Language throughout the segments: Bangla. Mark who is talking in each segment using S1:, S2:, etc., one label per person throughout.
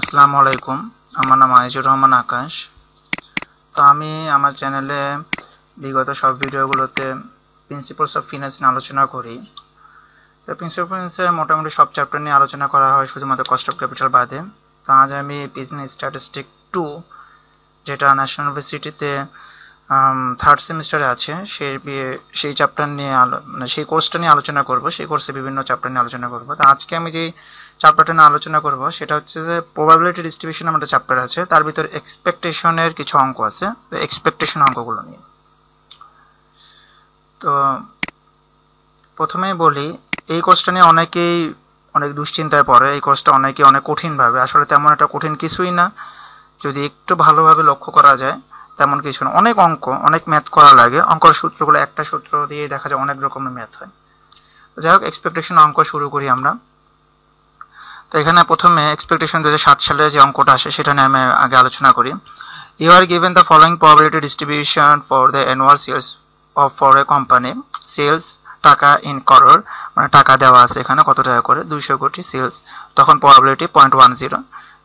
S1: আসসালামু আলাইকুম আমার নাম আনিসুর রহমান আকাশ তো আমি আমার চ্যানেলে বিগত সব ভিডিওগুলোতে প্রিন্সিপালস অফ ফিনান্স নিয়ে আলোচনা করি তো প্রিন্সিপাল ফিনান্সে মোটামুটি সব চ্যাপ্টার নিয়ে আলোচনা করা হয় শুধুমাত্র কস্ট অফ ক্যাপিটাল বাদে তো আজ আমি বিজনেস স্ট্যাটিস্টিক টু যেটা ন্যাশনাল ইউনিভার্সিটিতে থার্ড সেমিস্টারে আছে সে সেই চ্যাপ্টার নিয়ে মানে সেই কোর্সটা নিয়ে আলোচনা করব সেই কোর্সে বিভিন্ন চ্যাপ্টার নিয়ে আলোচনা করব তো আজকে আমি যে চ্যাপ্টারটা নিয়ে আলোচনা করব সেটা হচ্ছে যে প্রবাবিলিটি ডিস্ট্রিবিউশন আমার একটা চ্যাপ্টার আছে তার ভিতর এক্সপেকটেশনের কিছু অঙ্ক আছে তো এক্সপেকটেশন অঙ্কগুলো নিয়ে তো প্রথমে বলি এই কোর্সটা নিয়ে অনেকেই অনেক দুশ্চিন্তায় পড়ে এই কোর্সটা অনেকে অনেক কঠিনভাবে আসলে তেমন একটা কঠিন কিছুই না যদি একটু ভালোভাবে লক্ষ্য করা যায় তেমন কিছু না অনেক অঙ্ক অনেক ম্যাথ করা লাগে অঙ্কর সূত্রগুলো একটা সূত্র দিয়ে দেখা যায় অনেক রকমের ম্যাথ হয় যাই হোক এক্সপেকটেশন অঙ্ক শুরু করি আমরা তো এখানে প্রথমে এক্সপেকটেশন দু সালে যে অঙ্কটা আসে সেটা নিয়ে আমি আগে আলোচনা করি you are given the following probability distribution for the annual sales of for a company sales taka in crore মানে টাকা দেওয়া আছে এখানে কত টাকা করে দুইশো কোটি সেলস তখন probability point one zero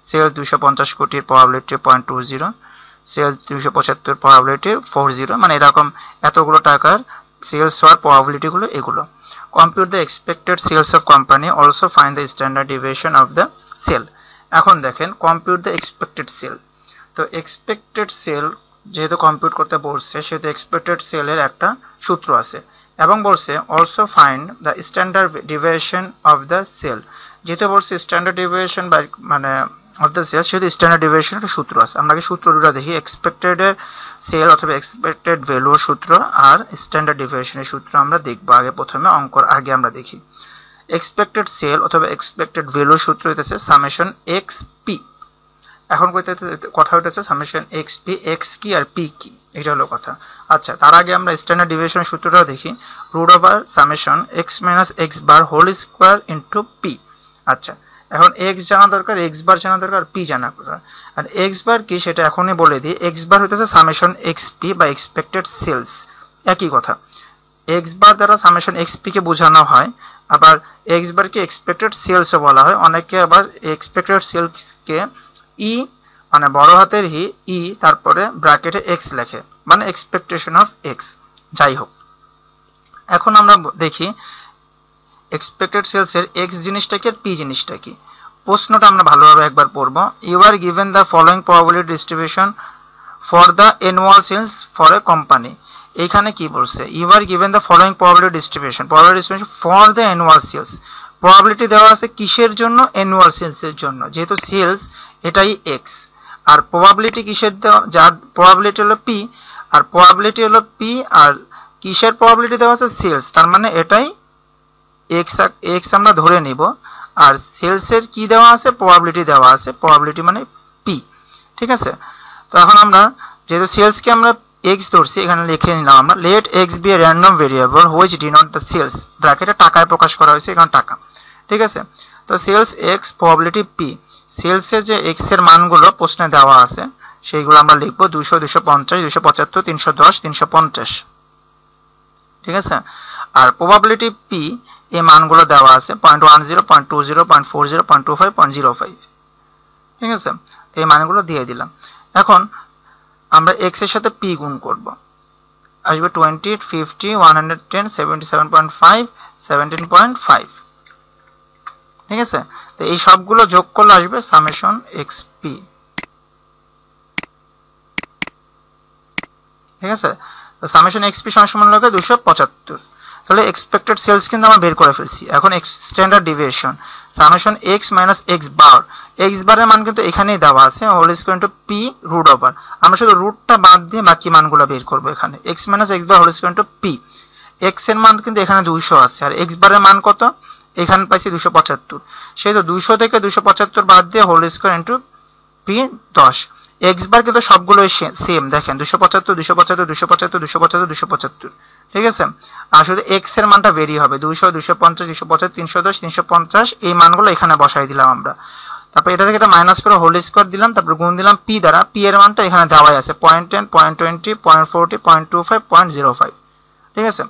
S1: sales দুইশো পঞ্চাশ কোটির probability point two zero sales দুশো পঁচাত্তর প্রবাবিলিটি ফোর জিরো মানে এরকম এতগুলো টাকার সেলস হওয়ার প্রবাবিলিটিগুলো এগুলো compute the expected sales of company also find the standard deviation of the sale এখন দেখেন কম্পিউট দ্য এক্সপেক্টেড সেল তো এক্সপেক্টেড সেল যেহেতু কম্পিউট করতে বলছে সেহেতু এক্সপেক্টেড সেলের একটা সূত্র আছে এবং বলছে also find the standard deviation of the sale যেহেতু বলছে স্ট্যান্ডার্ড ডিভিয়েশন বা মানে অর্থাৎ সেলস সেহেতু স্ট্যান্ডার্ড ডিভিয়েশন একটা সূত্র আছে আমরা আগে সূত্র দুটো দেখি এক্সপেক্টেড সেল অথবা এক্সপেক্টেড ভ্যালুর সূত্র আর স্ট্যান্ডার্ড ডিভিয়েশনের সূত্র আমরা দেখবো আগে প্রথমে অঙ্কর আগে আমরা দেখি এক্সপেক্টেড সেল অথবা এক্সপেক্টেড ভ্যালুর সূত্র হইতেছে সামেশন এক্স পি এখন কথা হইতেছে সামেশন এক্স পি এক্স কি আর পি কি এটা হলো কথা আচ্ছা তার আগে আমরা স্ট্যান্ডার্ড ডিভিয়েশন সূত্রটা দেখি root over summation x minus x bar whole square into p আচ্ছা এখন এক্স জানা দরকার এক্স বার জানা দরকার পি জানা দরকার আর এক্স বার কি সেটা এখনই বলে দিই এক্স বার হতেছে সামেশন এক্স পি বা এক্সপেক্টেড সেলস একই কথা এক্স বার দ্বারা সামেশন এক্স কে বোঝানো হয় আবার এক্স কে এক্সপেক্টেড সেলসও বলা হয় অনেকে আবার এক্সপেক্টেড কে ই e, মানে বড় হাতের হি ই e, তারপরে ব্র্যাকেটে এক্স লেখে মানে এক্সপেকটেশন অফ এক্স যাই হোক এখন আমরা দেখি এক্সপেক্টেড সেলসের এক্স জিনিসটা কি আর পি জিনিসটা কি প্রশ্নটা আমরা ভালোভাবে একবার পড়ব you are given the following probability distribution for the annual sales for a company এখানে কি বলছে you are given the following probability distribution probability distribution for the annual sales probability দেওয়া আছে কিসের জন্য অ্যানুয়াল সেলসের জন্য যেহেতু সেলস এটাই এক্স আর প্রবাবিলিটি কিসের দেওয়া যার প্রবাবিলিটি হলো পি আর প্রবাবিলিটি হলো পি আর কিসের প্রবাবিলিটি দেওয়া আছে সেলস তার মানে এটাই এক্স এক্স আমরা ধরে নিব আর সেলসের কি দেওয়া আছে প্রবাবিলিটি দেওয়া আছে প্রবাবিলিটি মানে পি ঠিক আছে তো এখন আমরা যেহেতু সেলসকে আমরা এক্স ধরছি এখানে লিখে নিলাম আমরা let x be a random variable which denote the sales ব্র্যাকেটে টাকায় প্রকাশ করা হয়েছে এখানে টাকা ঠিক আছে তো সেলস এক্স প্রবাবিলিটি পি সেলসের যে এক্স এর মানগুলো প্রশ্নে দেওয়া আছে সেইগুলো আমরা লিখব দুশো দুশো পঞ্চাশ দুশো পঁচাত্তর তিনশো দশ তিনশো পঞ্চাশ ঠিক আছে আর প্রবাবিলিটি পি এই মানগুলো দেওয়া আছে point one zero point two zero point four zero point two five point zero five ঠিক আছে তো এই মানগুলো দিয়ে দিলাম এখন আমরা এক্স এর সাথে পি গুণ করব আসবে twenty fifty one hundred ten seventy seven point five seventeen point five ঠিক আছে তো এই সবগুলো যোগ করলে আসবে সামেশন এক্স পি ঠিক আছে তো সামেশন এক্সপি সমান সমান লাগে দুশো পঁচাত্তর তাহলে এক্সপেক্টেড সেলস কিন্তু আমরা বের করে ফেলছি এখন standard deviation summation x minus x bar x বারের মান কিন্তু এখানেই দেওয়া আছে whole square into p root over আমরা শুধু রুটটা বাদ দিয়ে বাকি মানগুলো বের করবো এখানে x minus x bar whole square into p x এর মান কিন্তু এখানে দুইশো আছে আর এক্স বারের মান কত এখানে পাইছি দুশো পঁচাত্তর সেই তো দুশো থেকে দুশো পঁচাত্তর বাদ দিয়ে হোল স্কোয়ার ইন্টু পি দশ এক্স বার কিন্তু সবগুলোই সেম দেখেন দুশো পঁচাত্তর দুশো পঁচাত্তর দুশো পঁচাত্তর দুশো পঁচাত্তর দুশো পঁচাত্তর ঠিক আছে আর শুধু এক্স এর মানটা ভেরি হবে দুশো দুশো পঞ্চাশ দুশো পঁচাত্তর তিনশো দশ তিনশো পঞ্চাশ এই মানগুলো এখানে বসাই দিলাম আমরা তারপর এটা থেকে এটা মাইনাস করে হোল স্কোয়ার দিলাম তারপর গুণ দিলাম পি দ্বারা পি এর মানটা এখানে দেওয়াই আছে point ten point twenty point forty point two five point zero five ঠিক আছে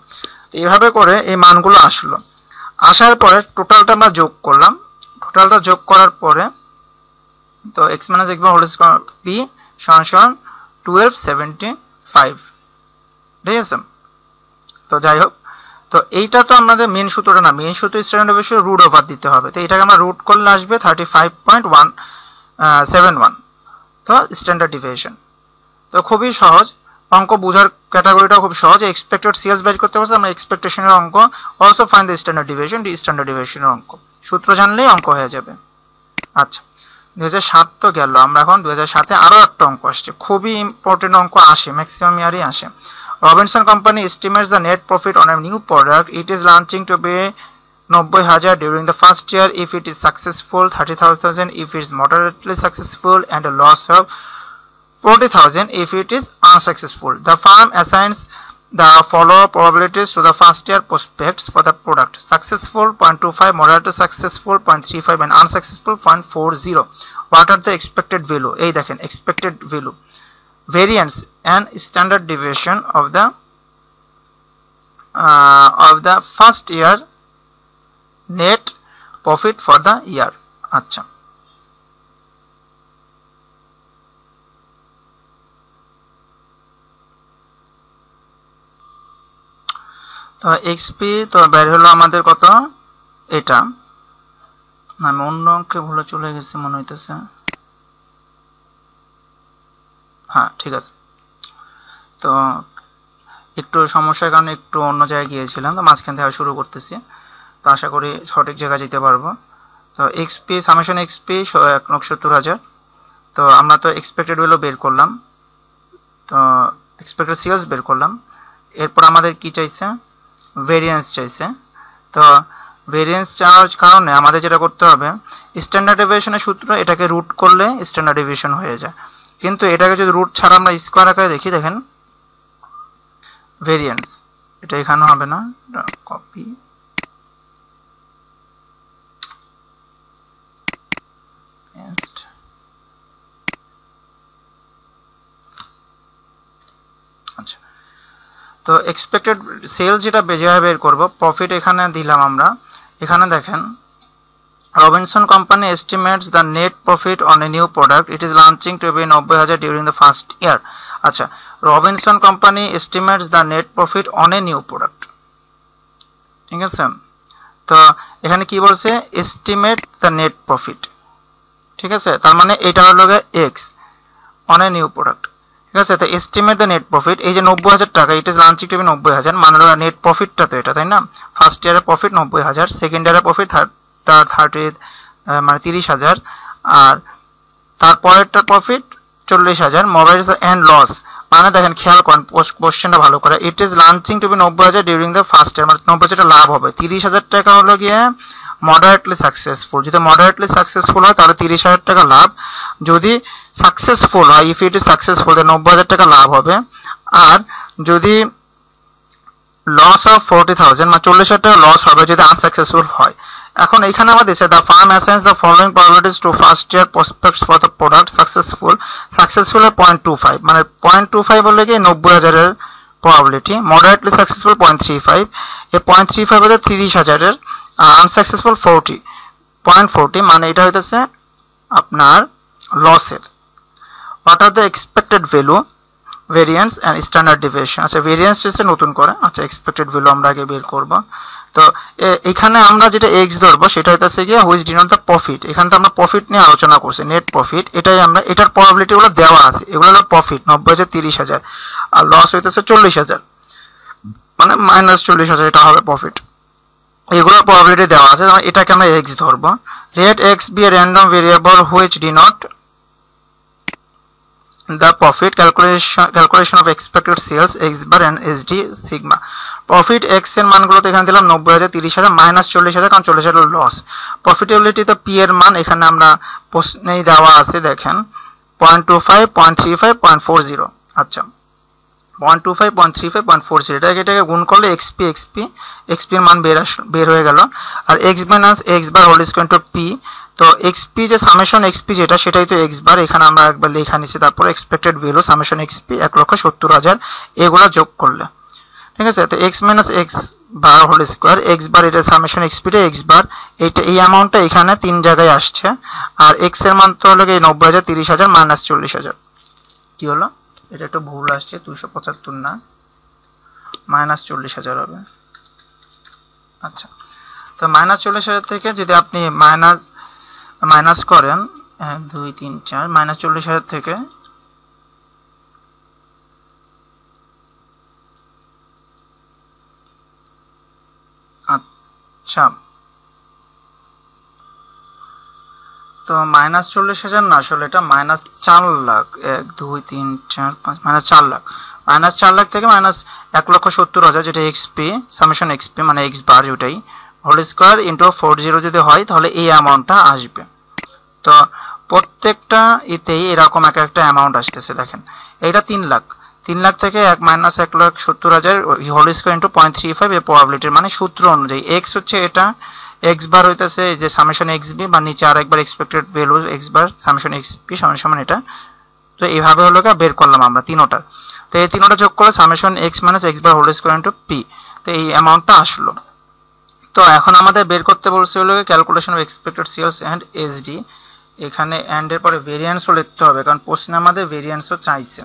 S1: তো এইভাবে করে এই মানগুলো আসলো আসার পরে টোটালটা আমরা যোগ করলাম টোটালটা যোগ করার পরে তো x minus x bar whole square p সমান সমান টুয়েলভ সেভেন্টি ফাইভ ঠিক আছে তো যাই হোক তো এইটা তো আমাদের মেন সূত্রটা না মেন সূত্র স্ট্যান্ডার্ড অবশ্যই রুট ওভার দিতে হবে তো এটাকে আমরা রুট করলে আসবে thirty five point one seven one তো স্ট্যান্ডার্ড ডিভিয়েশন তো খুবই সহজ অঙ্ক বোঝার ক্যাটাগরিটা খুব সহজ এক্সপেক্টেড সিএস বাইর করতে পারছে আমরা এক্সপেকটেশনের অঙ্ক also find the standard deviation standard ডিভিয়েশনের অঙ্ক সূত্র জানলেই অঙ্ক হয়ে যাবে আচ্ছা দু তো গেল আমরা এখন দু হাজার সাতে একটা অঙ্ক আসছে খুবই ইম্পর্টেন্ট অঙ্ক আসে ম্যাক্সিমাম ইয়ারই আসে Robinson company estimates the net profit on a new product it is launching to be নব্বই হাজার during the first year if it is successful thirty thousand if it is moderately successful and loss of 40,000 if it is unsuccessful. The firm assigns the follow probabilities to the first year prospects for the product successful 0.25 moderate successful 0.35 and unsuccessful 0.40 what are the expected value এই দেখেন expected value variance and standard deviation of the uh, of the first year net profit for the year আচ্ছা তো এক্সপি তো বের হলো আমাদের কত এটা আমি অন্য অঙ্কে ভুলে চলে গেছি মনে হইতেছে হ্যাঁ ঠিক আছে তো একটু সমস্যার কারণে একটু অন্য জায়গায় গিয়েছিলাম তো মাঝখান থেকে শুরু করতেছি তো আশা করি সঠিক জায়গায় যেতে পারবো তো এক্সপি সামেশন এক্সপি এক সত্তর হাজার তো আমরা তো এক্সপেক্টেড ভ্যালু বের করলাম তো এক্সপেক্টেড সিএস বের করলাম এরপর আমাদের কি চাইছে ভেরিয়েন্স চাইছে তো ভেরিয়েন্স চাওয়ার কারণে আমাদের যেটা করতে হবে স্ট্যান্ডার্ড ডেভিয়েশনের সূত্র এটাকে রুট করলে স্ট্যান্ডার্ড ডেভিয়েশন হয়ে যায় কিন্তু এটাকে যদি রুট ছাড়া আমরা স্কোয়ার আকারে দেখি দেখেন ভেরিয়েন্স এটা এখানে হবে না কপি তো এক্সপেক্টেড সেলস যেটা যেভাবে বের করব প্রফিট এখানে দিলাম আমরা এখানে দেখেন Robinson company estimates the net profit on a new product it is launching to be নব্বই হাজার ডিউরিং দ্য ফার্স্ট ইয়ার আচ্ছা Robinson company estimates the net profit on a new product ঠিক আছে তো এখানে কি বলছে এস্টিমেট দ্য নেট প্রফিট ঠিক আছে তার মানে এটা হলো x on a new product ঠিক আছে তো এস্টিমেট দ্য নেট প্রফিট এই যে নব্বই হাজার টাকা এটা লাঞ্চিং টিভি নব্বই হাজার মানে নেট প্রফিটটা তো এটা তাই না ফার্স্ট ইয়ারের প্রফিট নব্বই হাজার সেকেন্ড ইয়ারের প্রফিট থার্টি মানে তিরিশ হাজার আর তারপরেরটা প্রফিট চল্লিশ হাজার মোবাইল অ্যান্ড লস মানে দেখেন খেয়াল করেন কোশ্চেনটা ভালো করে it is launching to be নব্বই হাজার ডিউরিং দ্য ফার্স্ট ইয়ার মানে নব্বই হাজার লাভ হবে তিরিশ হাজার টাকা হলো গিয়ে মডারেটলি সাকসেসফুল যদি মডারেটলি সাকসেসফুল হয় তাহলে তিরিশ হাজার টাকা লাভ যদি সাকসেসফুল হয় ইফ ইট ইজ সাকসেসফুল নব্বই হাজার টাকা লাভ হবে আর যদি লস অফ ফোরটি থাউজেন্ড মানে চল্লিশ হাজার টাকা লস হবে যদি আনসাকসেসফুল হয় এখন এখানে আমাদের দিচ্ছে the firm assigns the following probabilities to first year prospects for the product successful successful point two five মানে পয়েন্ট টু ফাইভ বলে কি নব্বই হাজারের probability moderately successful point three five এ পয়েন্ট থ্রি ফাইভ হলে তিরিশ হাজারের আনসাকসেসফুল ফোরটি পয়েন্ট ফোরটি মানে এটা হইতেছে আপনার লসের what are the expected value variance and standard deviation আচ্ছা ভেরিয়েন্স হচ্ছে নতুন করে আচ্ছা এক্সপেক্টেড ভ্যালু আমরা আগে বের করব তো এখানে আমরা যেটা এক্স ধরবো সেটা হইতেছে গিয়ে হুইচ ডিনোট দ্য প্রফিট এখানে তো আমরা প্রফিট নিয়ে আলোচনা করছি নেট প্রফিট এটাই আমরা এটার প্রবাবিলিটিগুলো দেওয়া আছে এগুলো হলো প্রফিট নব্বই হাজার তিরিশ হাজার আর লস হইতেছে চল্লিশ হাজার মানে মাইনাস চল্লিশ হাজার এটা হবে প্রফিট এগুলো প্রবাবিলিটি দেওয়া আছে যেমন এটাকে আমরা এক্স ধরব let x be a random variable which denote the profit calculation calculation of expected sales x bar bar S D sigma profit x এর মানগুলো তো এখানে দিলাম নব্বই হাজার তিরিশ হাজার মাইনাস চল্লিশ হাজার কারণ চল্লিশ হাজার লস প্রফিটেবিলিটি তো পি এর মান এখানে আমরা প্রশ্নেই দেওয়া আছে দেখেন point two five point three five point four zero আচ্ছা one two five point three five point four zero এটাকে এটাকে গুণ করলে এক্সপি এক্সপি এক্সপির মান বের আস বের হয়ে গেল আর x minus x bar whole square to p তো এক্সপি যে সামেশন এক্সপি যেটা সেটাই তো এক্স বার এখানে আমরা একবার লেখা তারপর এক্সপেক্টেড ভ্যালু সামেশন এক্সপি এক লক্ষ সত্তর হাজার এগুলো যোগ করলে ঠিক আছে তো x minus x bar whole square x bar এটা সামেশন এক্সপিটা এক্স বার এটা এই অ্যামাউন্টটা এখানে তিন জায়গায় আসছে আর এক্স এর মান তো হলো নব্বই হাজার তিরিশ হাজার মাইনাস চল্লিশ হাজার কি হলো এটা একটু ভুল আসছে দুশো পঁচাত্তর না মাইনাস চল্লিশ হাজার হবে আচ্ছা তো মাইনাস চল্লিশ হাজার থেকে যদি আপনি মাইনাস মাইনাস করেন হ্যাঁ, দুই তিন চার মাইনাস চল্লিশ হাজার থেকে আচ্ছা তো মাইনাস চল্লিশ হাজার না আসলে এটা মাইনাস চার লাখ এক দুই তিন চার পাঁচ মাইনাস চার লাখ মাইনাস চার লাখ থেকে মাইনাস এক লক্ষ সত্তর হাজার যেটা এক্সপি সামেশন এক্সপি মানে এক্স বার ওটাই whole square into four zero যদি হয় তাহলে এই অ্যামাউন্টটা আসবে তো প্রত্যেকটা এতেই এরকম এক একটা অ্যামাউন্ট আসতেছে দেখেন এটা তিন লাখ তিন লাখ থেকে এক মাইনাস এক লাখ সত্তর হাজার whole square into point three five এর প্রবাবিলিটির মানে সূত্র অনুযায়ী এক্স হচ্ছে এটা এক্স বার হইতেছে এই যে সামেশন এক্স বি বা নিচে আর একবার expected value x bar summation x b সমান সমান এটা তো এইভাবে হলো বের করলাম আমরা তিনটা তো এই তিনোটা যোগ করলে summation x minus x bar whole square into p তো এই অ্যামাউন্টটা আসলো তো এখন আমাদের বের করতে বলছে হলো calculation of expected sales and SD এখানে অ্যান্ড এর পরে ভেরিয়েন্সও লিখতে হবে কারণ প্রশ্নে আমাদের ভেরিয়েন্সও চাইছে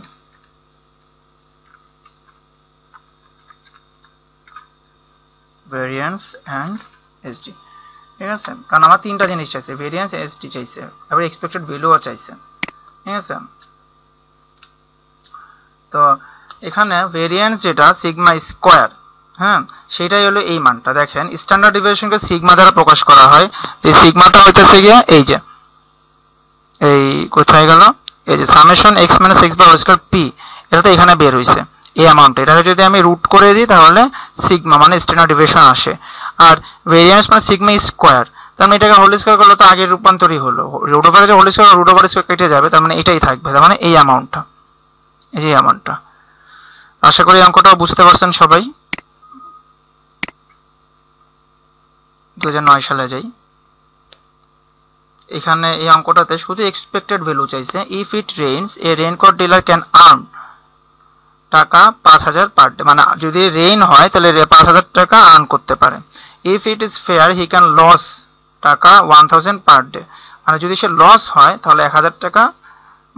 S1: ভেরিয়েন্স এন্ড এসডি ঠিক আছে কারণ আমার তিনটা জিনিস চাইছে ভেরিয়েন্স এস টি চাইছে আবার এক্সপেক্টেড ভ্যালুও চাইছে ঠিক আছে তো এখানে ভেরিয়েন্স যেটা সিগমা স্কোয়ার হ্যাঁ সেটাই হলো এই মানটা দেখেন স্ট্যান্ডার্ড ডিভিয়েশনকে সিগমা দ্বারা প্রকাশ করা হয় এই সিগমাটা হইতেছে গিয়ে এই যে এই কোথায় গেল এই যে সামেশন এক্স মাইনাস এক্স বা পি এটা তো এখানে বের হইছে এই অ্যামাউন্ট এটাকে যদি আমি রুট করে দিই তাহলে সিগমা মানে স্ট্যান্ডার্ড ডিভিশন আসে আর ভেরিয়েন্স মানে সিগমা স্কোয়ার তার মানে এটাকে হোল স্কোয়ার করলে তো আগের রূপান্তরই হলো রুট ওভারে যে whole square root over square কেটে যাবে তার মানে এটাই থাকবে তার মানে এই অ্যামাউন্টটা এই যে অ্যামাউন্টটা আশা করি অঙ্কটা বুঝতে পারছেন সবাই দু সালে যাই এখানে এই অঙ্কটাতে শুধু এক্সপেক্টেড ভ্যালু চাইছে if it rains a raincoat dealer can earn টাকা পাঁচ হাজার পার ডে মানে যদি রেইন হয় তাহলে পাঁচ হাজার টাকা আর্ন করতে পারে if it is fair he can loss টাকা ওয়ান থাউজেন্ড পার ডে মানে যদি সে লস হয় তাহলে এক হাজার টাকা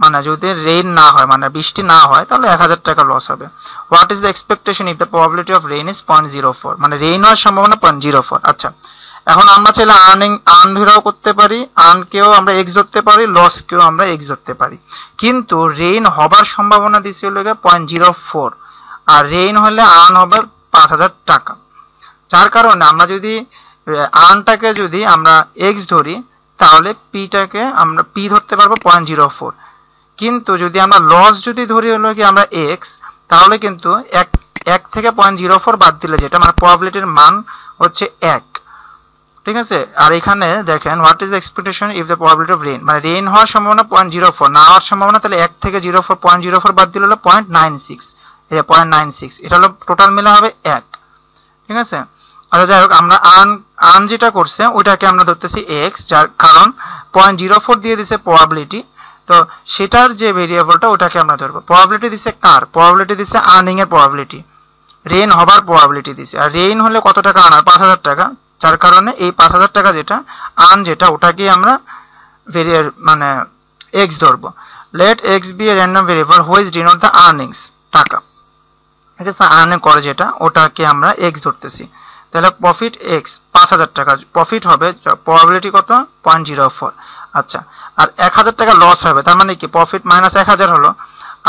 S1: মানে যদি রেইন না হয় মানে বৃষ্টি না হয় তাহলে এক হাজার টাকা লস হবে what is the expectation if the probability of rain is point zero four মানে রেইন হওয়ার সম্ভাবনা পয়েন্ট জিরো ফোর আচ্ছা এখন আমরা চাইলে আর্নিং আর্ন আর্নভিরাও করতে পারি আর্নকেও আমরা এক্স ধরতে পারি লসকেও আমরা এক্স ধরতে পারি কিন্তু রেইন হবার সম্ভাবনা দিছে হলো পয়েন্ট জিরো ফোর আর রেইন হলে আর্ন হবে পাঁচ হাজার টাকা যার কারণে আমরা যদি আর্নটাকে যদি আমরা এক্স ধরি তাহলে পিটাকে আমরা পি ধরতে পারবো পয়েন্ট জিরো ফোর কিন্তু যদি আমরা লস যদি ধরি হলো কি আমরা এক্স তাহলে কিন্তু এক এক থেকে পয়েন্ট জিরো ফোর বাদ দিলে যেটা মানে প্রবাবিলিটির মান হচ্ছে এক ঠিক আছে আর এখানে দেখেন what is expectation if the probability of rain মানে রেইন হওয়ার সম্ভাবনা পয়েন্ট জিরো ফোর না হওয়ার সম্ভাবনা তাহলে এক থেকে zero four point zero four বাদ দিলে হলো point nine six point nine six এটা হলো টোটাল মিলে হবে এক ঠিক আছে আচ্ছা যাই হোক আমরা আন আন যেটা করছে ওইটাকে আমরা ধরতেছি এক্স যার কারণ পয়েন্ট জিরো ফোর দিয়ে দিছে প্রবাবিলিটি তো সেটার যে ভেরিয়েবলটা ওটাকে আমরা ধরবো প্রবাবিলিটি দিছে কার প্রবাবিলিটি দিছে আর্নিং এর প্রবাবিলিটি রেইন হবার প্রবাবিলিটি দিছে আর রেইন হলে কত টাকা আনার পাঁচ হাজার টাকা যার কারণে এই পাঁচ হাজার টাকা যেটা আন যেটা ওটাকেই আমরা ভেরিয়ার মানে এক্স ধরবো let x be random variable which denote the earnings টাকা ঠিক আছে আর্নে করে যেটা ওটাকে আমরা এক্স ধরতেছি তাহলে প্রফিট এক্স পাঁচ হাজার টাকা প্রফিট হবে প্রবাবিলিটি কত পয়েন্ট জিরো ফোর আচ্ছা আর এক হাজার টাকা লস হবে তার মানে কি প্রফিট মাইনাস এক হাজার হলো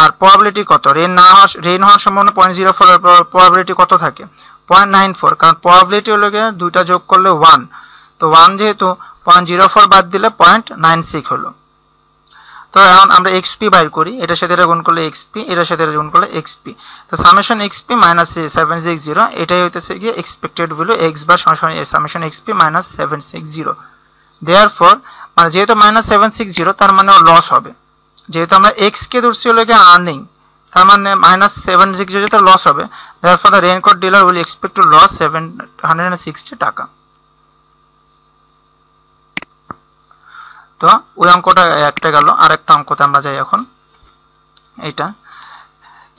S1: আর প্রবাবিলিটি কত রেন না হওয়া রেন হওয়ার সম্ভাবনা পয়েন্ট জিরো ফোর প্রবাবিলিটি কত থাকে পয়েন্ট নাইন ফোর কারণ প্রবাবিলিটি হলো গিয়ে দুইটা যোগ করলে ওয়ান তো ওয়ান যেহেতু পয়েন্ট জিরো ফোর বাদ দিলে পয়েন্ট নাইন সিক্স হলো তো এখন আমরা এক্সপি বাইর করি এটার সাথে এটা গুণ করলে এক্সপি এটার সাথে এটা গুণ করলে এক্সপি তো summation x p minus seven six zero এটাই হইতেছে গিয়ে এক্সপেক্টেড ভ্যালু এক্স বা summation x p minus seven six zero therefore ফর মানে যেহেতু মাইনাস সেভেন সিক্স জিরো তার মানে লস হবে যেহেতু আমরা এক্স কে ধরছি হলো কি আর্নিং তার মানে মাইনাস সেভেন সিক্সটি যেতে লস হবে therefore the raincoat dealer will expect to loss seven hundred and sixty টাকা তো ওই অঙ্কটা একটা গেল আর একটা অঙ্কতে আমরা যাই এখন এইটা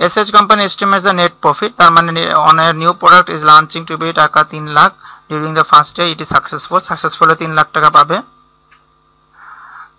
S1: S H company estimates the net profit তার মানে on a new product is launching to be টাকা তিন lakh during the first day it is successful সাকসেসফুলে তিন লাখ টাকা পাবে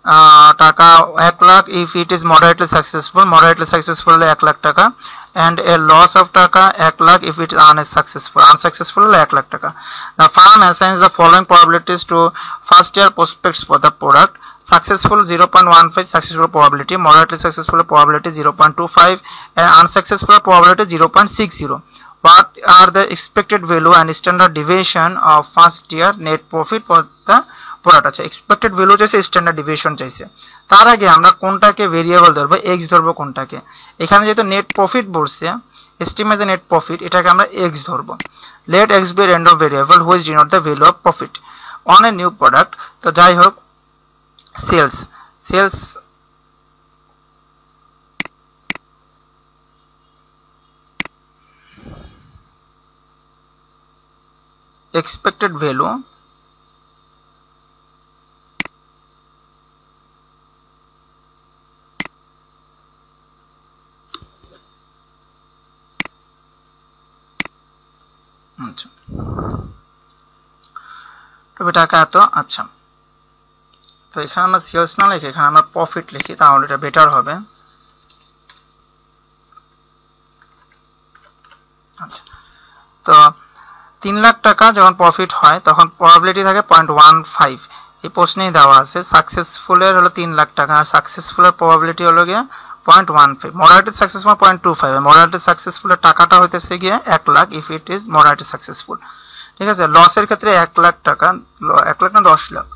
S1: Uh, taka 1 lakh if it is moderately successful moderately successful 1 lakh taka and a loss of taka 1 lakh if it is unsuccessful unsuccessful 1 lakh taka the firm assigns the following probabilities to first year prospects for the product successful 0.15 successful probability moderately successful probability 0.25 and unsuccessful probability 0.60 what are the expected value and standard deviation of first year net profit for the পড়াটা আছে এক্সপেক্টেড ভ্যালু চাইছে স্ট্যান্ডার্ড ডিভিশন চাইছে তার আগে আমরা কোনটাকে ভেরিয়েবল ধরবো এক্স ধরবো কোনটাকে এখানে যেহেতু নেট প্রফিট বলছে এস্টিমেজ নেট প্রফিট এটাকে আমরা এক্স ধরবো let x be and of variable which denote the value of profit on a new product তো যাই হোক সেলস সেলস expected value টাকা এত আচ্ছা তো এখানে আমরা সেলস না লিখে এখানে আমরা প্রফিট লিখি তাহলে এটা বেটার হবে আচ্ছা তো তিন লাখ টাকা যখন প্রফিট হয় তখন প্রবাবিলিটি থাকে পয়েন্ট ওয়ান ফাইভ এই প্রশ্নেই দেওয়া আছে সাকসেসফুলের হলো তিন লাখ টাকা আর সাকসেসফুলের প্রবাবিলিটি হলো গিয়ে point one five moderated successful point two five moderated সাকসেসফুলের টাকাটা হইতেছে গিয়ে এক lakh if it is morality successful ঠিক আছে লসের ক্ষেত্রে এক লাখ টাকা এক লাখ না দশ লাখ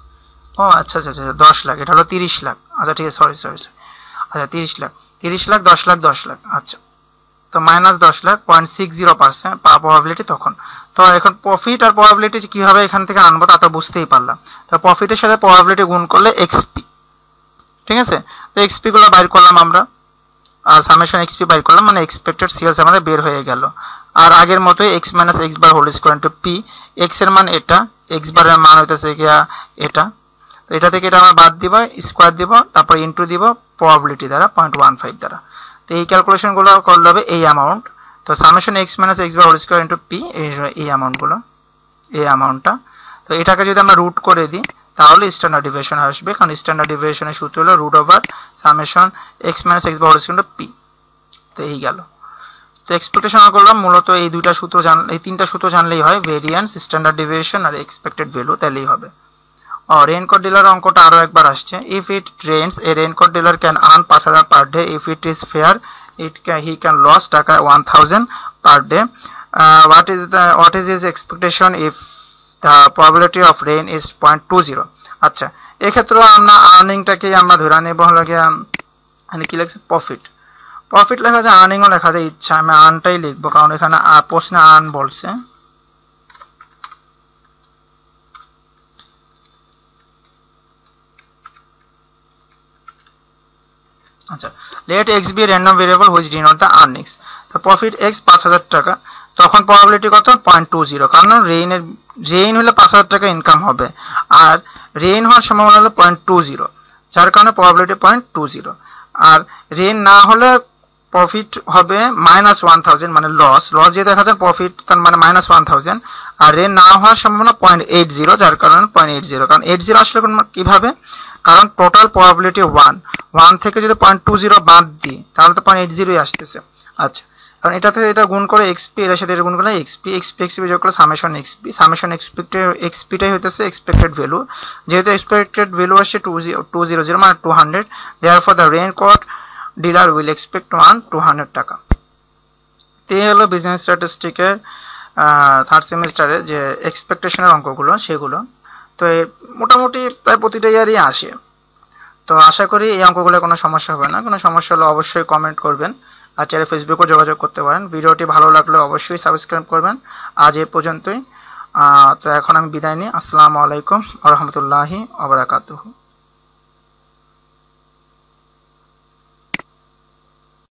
S1: ও আচ্ছা আচ্ছা আচ্ছা দশ লাখ এটা হলো তিরিশ লাখ আচ্ছা ঠিক আছে সরি সরি সরি আচ্ছা তিরিশ লাখ তিরিশ লাখ দশ লাখ দশ লাখ আচ্ছা তো মাইনাস দশ lakh point six zero percent probability তখন তো এখন প্রফিট আর প্রবাবিলিটি কীভাবে এখান থেকে আনবো তা তো বুঝতেই পারলাম তো প্রফিটের সাথে প্রবাবিলিটি গুণ করলে এক্সপি ঠিক আছে তো এক্সপিগুলো বাইর করলাম আমরা আর সামেশন এক্স পি বাই করলাম মানে এক্সপেক্টেড সিএলস আমাদের বের হয়ে গেল আর আগের মতোই x minus x bar whole square into p x এর মান এটা এক্স বারের মান হইতেছে গিয়া এটা তো এটা থেকে এটা আমরা বাদ দিব স্কোয়ার দিব তারপর ইন্টু দিব প্রবাবিলিটি দ্বারা পয়েন্ট ওয়ান ফাইভ দ্বারা তো এই ক্যালকুলেশনগুলো করলে হবে এই অ্যামাউন্ট তো summation x minus x bar whole square into p এই অ্যামাউন্টগুলো এই অ্যামাউন্টটা তো এটাকে যদি আমরা রুট করে দিই তাহলে স্ট্যান্ডার্ড ডিভিয়েশন আসবে কারণ স্ট্যান্ডার্ড ডিভিয়েশনের সূত্র হলো root over summation x minus x bar second p তো এই গেল তো এক্সপেকটেশন করলাম মূলত এই দুইটা সূত্র জান এই তিনটা সূত্র জানলেই হয় ভেরিয়েন্স স্ট্যান্ডার্ড ডিভিয়েশন আর এক্সপেক্টেড ভ্যালু তাহলেই হবে আর রেনকোট ডিলার অঙ্কটা আরো একবার আসছে if it rains a raincoat dealer can earn পাঁচ হাজার per day if it is fair it can he can loss টাকা one thousand per day what is what is is expectation if the probability of rain is point two zero আচ্ছা এক্ষেত্রেও আমরা আর্নিংটাকেই আমরা ধরে নেব হলো গিয়ে এখানে কি লেখছে প্রফিট প্রফিট লেখা যায় আর্নিংও লেখা যায় ইচ্ছা আমি আর্নটাই লিখবো কারণ এখানে প্রশ্নে আর্ন বলছে আচ্ছা let x be random variable which denote the earnings তো প্রফিট এক্স পাঁচ হাজার টাকা তখন প্রবাবিলিটি কত পয়েন্ট টু জিরো কারণ রেইনের রেইন হলে পাঁচ হাজার টাকা ইনকাম হবে আর রেইন হওয়ার সম্ভাবনা হলো পয়েন্ট টু জিরো যার কারণে প্রবাবিলিটি পয়েন্ট টু জিরো আর রেইন না হলে প্রফিট হবে মাইনাস ওয়ান থাউজেন্ড মানে লস লস যে দেখা যায় প্রফিট তার মানে মাইনাস ওয়ান থাউজেন্ড আর রেইন না হওয়ার সম্ভাবনা পয়েন্ট এইট জিরো যার কারণে পয়েন্ট এইট জিরো কারণ এইট জিরো আসলে কীভাবে কারণ টোটাল প্রবাবিলিটি ওয়ান ওয়ান থেকে যদি পয়েন্ট টু জিরো বাদ দিই তাহলে তো পয়েন্ট এইট জিরোই আসতেছে আচ্ছা কারণ এটাতে এটা গুণ করে এক্সপি এর সাথে এটা গুণ করলে এক্সপি এক্সপি এক্সপি যোগ করে সামেশন এক্সপি সামেশন এক্সপেক্টেড এক্সপিটাই হইতেছে এক্সপেক্টেড ভ্যালু যেহেতু এক্সপেক্টেড ভ্যালু আসছে টু টু জিরো জিরো মানে two hundred therefore the rain dealer will expect one two hundred টাকা তে হলো বিজনেস স্ট্যাটিস্টিকের থার্ড সেমিস্টারে যে এক্সপেকটেশনের অঙ্কগুলো সেগুলো তো মোটামুটি প্রায় প্রতিটা ইয়ারই আসে তো আশা করি এই অঙ্কগুলো কোনো সমস্যা হবে না কোনো সমস্যা হলে অবশ্যই কমেন্ট করবেন আর চাইলে ফেসবুকেও যোগাযোগ করতে পারেন ভিডিওটি ভালো লাগলে অবশ্যই সাবস্ক্রাইব করবেন আজ এ পর্যন্তই তো এখন আমি বিদায় নিই আসসালামু আলাইকুম আ রহমতুল্লাহি আবরাকাতুহু